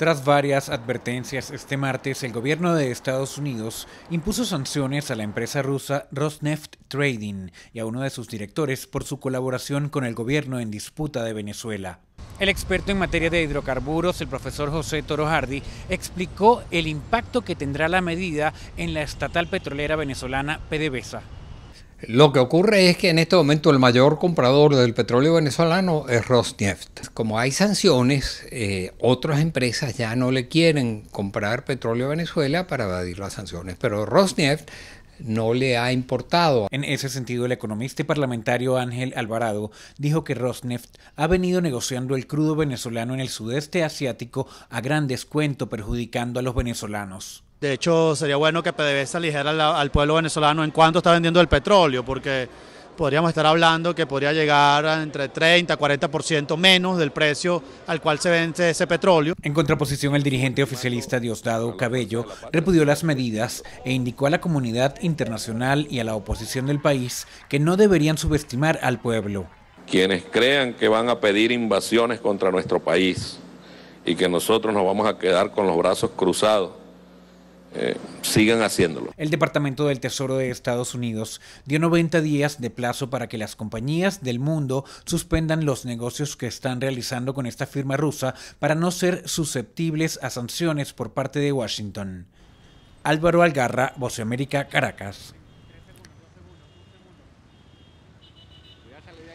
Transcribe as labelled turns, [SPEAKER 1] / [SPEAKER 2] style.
[SPEAKER 1] Tras varias advertencias este martes, el gobierno de Estados Unidos impuso sanciones a la empresa rusa Rosneft Trading y a uno de sus directores por su colaboración con el gobierno en disputa de Venezuela. El experto en materia de hidrocarburos, el profesor José Toro Hardy, explicó el impacto que tendrá la medida en la estatal petrolera venezolana PDVSA.
[SPEAKER 2] Lo que ocurre es que en este momento el mayor comprador del petróleo venezolano es Rosneft. Como hay sanciones, eh, otras empresas ya no le quieren comprar petróleo a Venezuela para evadir las sanciones, pero Rosneft no le ha importado. En ese sentido, el economista y parlamentario Ángel
[SPEAKER 1] Alvarado dijo que Rosneft ha venido negociando el crudo venezolano en el sudeste asiático a gran descuento perjudicando a los venezolanos.
[SPEAKER 3] De hecho, sería bueno que PDVSA se al, al pueblo venezolano en cuanto está vendiendo el petróleo, porque podríamos estar hablando que podría llegar a entre 30 a 40% menos del precio al cual se vende ese petróleo. En contraposición, el dirigente oficialista Diosdado Cabello repudió las medidas e indicó
[SPEAKER 1] a la comunidad internacional y a la oposición del país que no deberían subestimar al
[SPEAKER 4] pueblo. Quienes crean que van a pedir invasiones contra nuestro país y que nosotros nos vamos a quedar con los brazos cruzados eh, sigan haciéndolo.
[SPEAKER 1] El Departamento del Tesoro de Estados Unidos dio 90 días de plazo para que las compañías del mundo suspendan los negocios que están realizando con esta firma rusa para no ser susceptibles a sanciones por parte de Washington. Álvaro Algarra,
[SPEAKER 2] Voceamérica, Caracas.